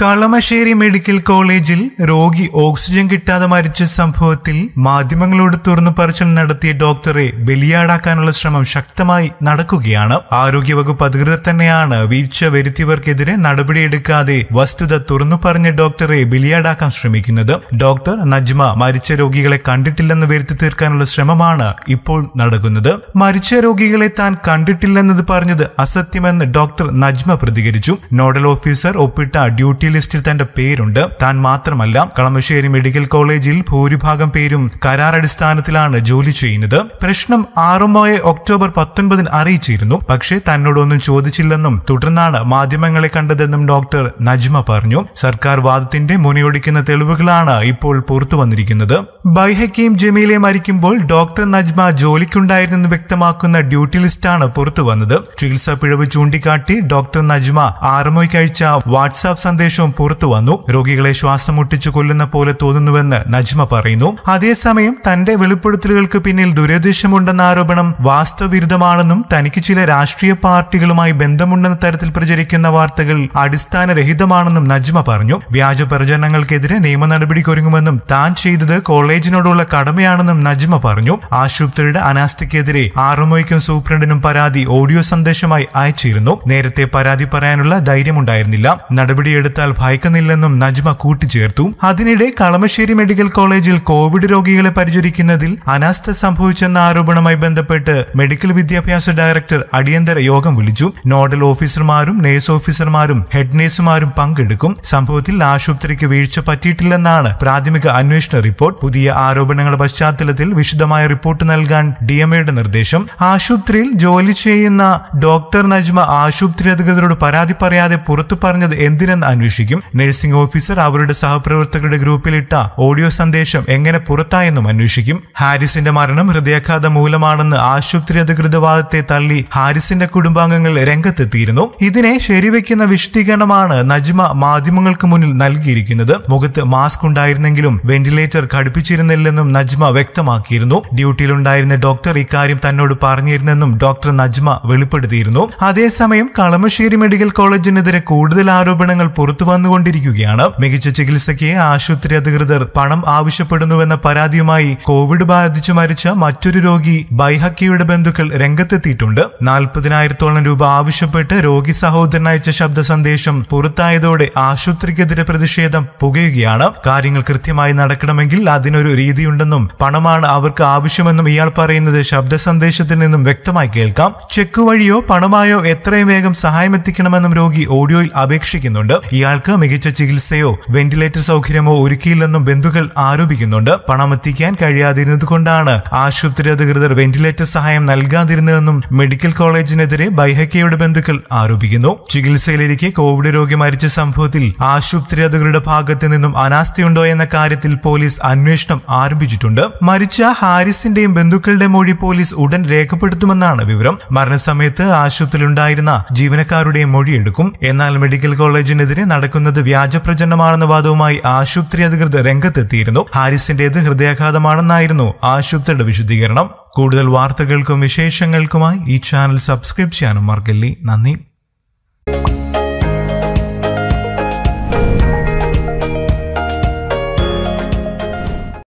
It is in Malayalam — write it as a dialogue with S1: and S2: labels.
S1: കളമശ്ശേരി മെഡിക്കൽ കോളേജിൽ രോഗി ഓക്സിജൻ കിട്ടാതെ മരിച്ച സംഭവത്തിൽ മാധ്യമങ്ങളോട് തുറന്നു പറച്ചിൽ നടത്തിയ ഡോക്ടറെ ബലിയാടാക്കാനുള്ള ശ്രമം ശക്തമായി നടക്കുകയാണ് ആരോഗ്യവകുപ്പ് അധികൃതർ തന്നെയാണ് വീഴ്ച വരുത്തിയവർക്കെതിരെ നടപടിയെടുക്കാതെ വസ്തുത തുറന്നു പറഞ്ഞ ഡോക്ടറെ ബലിയാടാക്കാൻ ശ്രമിക്കുന്നത് ഡോക്ടർ നജ്മ മരിച്ച രോഗികളെ കണ്ടിട്ടില്ലെന്ന് വരുത്തി തീർക്കാനുള്ള ശ്രമമാണ് ഇപ്പോൾ നടക്കുന്നത് മരിച്ച രോഗികളെ താൻ കണ്ടിട്ടില്ലെന്നത് പറഞ്ഞത് അസത്യമെന്ന് ഡോക്ടർ നജ്മ പ്രതികരിച്ചു നോഡൽ ഓഫീസർ ഒപ്പിട്ട ഡ്യൂട്ടി ലിസ്റ്റിൽ തന്റെ പേരുണ്ട് താൻ മാത്രമല്ല കളമശ്ശേരി മെഡിക്കൽ കോളേജിൽ ഭൂരിഭാഗം പേരും കരാറടിസ്ഥാനത്തിലാണ് ജോലി ചെയ്യുന്നത് പ്രശ്നം ആറുമായ ഒക്ടോബർ പത്തൊൻപതിന് അറിയിച്ചിരുന്നു പക്ഷേ തന്നോടൊന്നും ചോദിച്ചില്ലെന്നും തുടർന്നാണ് മാധ്യമങ്ങളെ കണ്ടതെന്നും ഡോക്ടർ നജ്മ പറഞ്ഞു സർക്കാർ വാദത്തിന്റെ മുനയൊടിക്കുന്ന തെളിവുകളാണ് ഇപ്പോൾ പുറത്തു വന്നിരിക്കുന്നത് ബൈഹക്കീം ജമീലെ മരിക്കുമ്പോൾ ഡോക്ടർ നജ്മ ജോലിക്കുണ്ടായിരുന്നെന്ന് വ്യക്തമാക്കുന്ന ഡ്യൂട്ടി ലിസ്റ്റാണ് പുറത്തു വന്നത് ചികിത്സാ പിഴവ് ചൂണ്ടിക്കാട്ടി ഡോക്ടർ നജ്മ ആറുമോയ്ക്കയച്ച വാട്സാപ്പ് സന്ദേശം അന്തരീക്ഷവും പുറത്തു വന്നു രോഗികളെ ശ്വാസം മുട്ടിച്ചു കൊല്ലുന്ന പോലെ തോന്നുന്നുവെന്ന് നജ്മ പറയുന്നു അതേസമയം തന്റെ വെളിപ്പെടുത്തലുകൾക്ക് പിന്നിൽ ദുരുദ്ദേശമുണ്ടെന്ന ആരോപണം വാസ്തവവിരുദ്ധമാണെന്നും തനിക്ക് ചില രാഷ്ട്രീയ പാർട്ടികളുമായി ബന്ധമുണ്ടെന്ന തരത്തിൽ പ്രചരിക്കുന്ന വാർത്തകൾ അടിസ്ഥാനരഹിതമാണെന്നും നജ്മ പറഞ്ഞു വ്യാജ പ്രചരണങ്ങൾക്കെതിരെ നിയമ നടപടിക്കൊരുങ്ങുമെന്നും താൻ ചെയ്തത് കോളേജിനോടുള്ള കടമയാണെന്നും നജ്മ പറഞ്ഞു ആശുപത്രിയുടെ അനാസ്ഥയ്ക്കെതിരെ ആറുമോയ്ക്കും സൂപ്രണ്ടിനും പരാതി ഓഡിയോ സന്ദേശമായി അയച്ചിരുന്നു നേരത്തെ പരാതി പറയാനുള്ള ധൈര്യമുണ്ടായിരുന്നില്ല നടപടിയെടുത്താൽ ഒരാൾ ഭയക്കുന്നില്ലെന്നും നജ്മ കൂട്ടിച്ചേർത്തു അതിനിടെ കളമശ്ശേരി മെഡിക്കൽ കോളേജിൽ കോവിഡ് രോഗികളെ പരിചരിക്കുന്നതിൽ അനാസ്ഥ സംഭവിച്ചെന്ന ആരോപണവുമായി ബന്ധപ്പെട്ട് മെഡിക്കൽ വിദ്യാഭ്യാസ ഡയറക്ടർ അടിയന്തര യോഗം വിളിച്ചു നോഡൽ ഓഫീസർമാരും നേഴ്സ് ഓഫീസർമാരും ഹെഡ് നേഴ്സുമാരും പങ്കെടുക്കും സംഭവത്തിൽ ആശുപത്രിക്ക് വീഴ്ച പറ്റിയിട്ടില്ലെന്നാണ് പ്രാഥമിക അന്വേഷണ റിപ്പോർട്ട് പുതിയ ആരോപണങ്ങളുടെ പശ്ചാത്തലത്തിൽ വിശദമായ റിപ്പോർട്ട് നൽകാൻ ഡിഎംഎയുടെ നിർദ്ദേശം ആശുപത്രിയിൽ ജോലി ചെയ്യുന്ന ഡോക്ടർ നജ്മ ആശുപത്രി അധികൃതരോട് പരാതി പറയാതെ പുറത്തു പറഞ്ഞത് എന്തിനെന്ന് അന്വേഷിച്ചു അന്വേഷിക്കും നഴ്സിംഗ് ഓഫീസർ അവരുടെ സഹപ്രവർത്തകരുടെ ഗ്രൂപ്പിലിട്ട ഓഡിയോ സന്ദേശം എങ്ങനെ പുറത്തായെന്നും അന്വേഷിക്കും ഹാരിസിന്റെ മരണം ഹൃദയാഘാതം മൂലമാണെന്ന് ആശുപത്രി അധികൃത വാദത്തെ തള്ളി ഹാരിസിന്റെ കുടുംബാംഗങ്ങൾ രംഗത്തെത്തിയിരുന്നു ഇതിനെ ശരിവെക്കുന്ന വിശദീകരണമാണ് നജ്മ മാധ്യമങ്ങൾക്ക് മുന്നിൽ നൽകിയിരിക്കുന്നത് മുഖത്ത് മാസ്ക് ഉണ്ടായിരുന്നെങ്കിലും വെന്റിലേറ്റർ ഘടിപ്പിച്ചിരുന്നില്ലെന്നും നജ്മ വ്യക്തമാക്കിയിരുന്നു ഡ്യൂട്ടിയിലുണ്ടായിരുന്ന ഡോക്ടർ ഇക്കാര്യം തന്നോട് പറഞ്ഞിരുന്നെന്നും ഡോക്ടർ നജ്മ വെളിപ്പെടുത്തിയിരുന്നു അതേസമയം കളമശ്ശേരി മെഡിക്കൽ കോളേജിനെതിരെ കൂടുതൽ ആരോപണങ്ങൾ പുറത്തു വന്നുകൊണ്ടിരിക്കുകയാണ് മികച്ച ചികിത്സയ്ക്ക് ആശുപത്രി അധികൃതർ പണം ആവശ്യപ്പെടുന്നുവെന്ന പരാതിയുമായി കോവിഡ് ബാധിച്ചു മരിച്ച മറ്റൊരു രോഗി ബൈഹക്കിയുടെ ബന്ധുക്കൾ രംഗത്തെത്തിയിട്ടുണ്ട് നാൽപ്പതിനായിരത്തോളം രൂപ ആവശ്യപ്പെട്ട് രോഗി സഹോദരൻ അയച്ച ശബ്ദ സന്ദേശം പുറത്തായതോടെ ആശുപത്രിക്കെതിരെ പ്രതിഷേധം പുകയുകയാണ് കാര്യങ്ങൾ കൃത്യമായി നടക്കണമെങ്കിൽ അതിനൊരു രീതിയുണ്ടെന്നും പണമാണ് അവർക്ക് ആവശ്യമെന്നും ഇയാൾ പറയുന്നത് ശബ്ദ സന്ദേശത്തിൽ നിന്നും വ്യക്തമായി കേൾക്കാം ചെക്ക് വഴിയോ പണമായോ എത്രയും വേഗം സഹായം എത്തിക്കണമെന്നും രോഗി ഓഡിയോയിൽ അപേക്ഷിക്കുന്നുണ്ട് ഇയാൾ ഇയാൾക്ക് മികച്ച ചികിത്സയോ വെന്റിലേറ്റർ സൗകര്യമോ ഒരുക്കിയില്ലെന്നും ബന്ധുക്കൾ ആരോപിക്കുന്നുണ്ട് പണമെത്തിക്കാൻ കഴിയാതിരുന്നതുകൊണ്ടാണ് ആശുപത്രി അധികൃതർ വെന്റിലേറ്റർ സഹായം നൽകാതിരുന്നതെന്നും മെഡിക്കൽ കോളേജിനെതിരെ ബൈഹക്കയുടെ ബന്ധുക്കൾ ആരോപിക്കുന്നു ചികിത്സയിലിരിക്കെ കോവിഡ് രോഗി മരിച്ച സംഭവത്തിൽ ആശുപത്രി അധികൃതരുടെ ഭാഗത്തു നിന്നും അനാസ്ഥയുണ്ടോ എന്ന കാര്യത്തിൽ പോലീസ് അന്വേഷണം ആരംഭിച്ചിട്ടുണ്ട് മരിച്ച ഹാരിസിന്റെയും ബന്ധുക്കളുടെ മൊഴി പോലീസ് ഉടൻ രേഖപ്പെടുത്തുമെന്നാണ് വിവരം മരണസമയത്ത് ആശുപത്രിയിലുണ്ടായിരുന്ന ജീവനക്കാരുടെയും മൊഴിയെടുക്കും എന്നാൽ മെഡിക്കൽ കോളേജിനെതിരെ നടക്കുന്നത് വ്യാജപ്രചരണമാണെന്ന വാദവുമായി ആശുപത്രി അധികൃതർ രംഗത്തെത്തിയിരുന്നു ഹാരിസിന്റേത് ഹൃദയാഘാതമാണെന്നായിരുന്നു ആശുപത്രിയുടെ വിശദീകരണം കൂടുതൽ വാർത്തകൾക്കും വിശേഷങ്ങൾക്കുമായി ഈ ചാനൽ സബ്സ്ക്രൈബ് ചെയ്യാനും മറക്കല്ലേ നന്ദി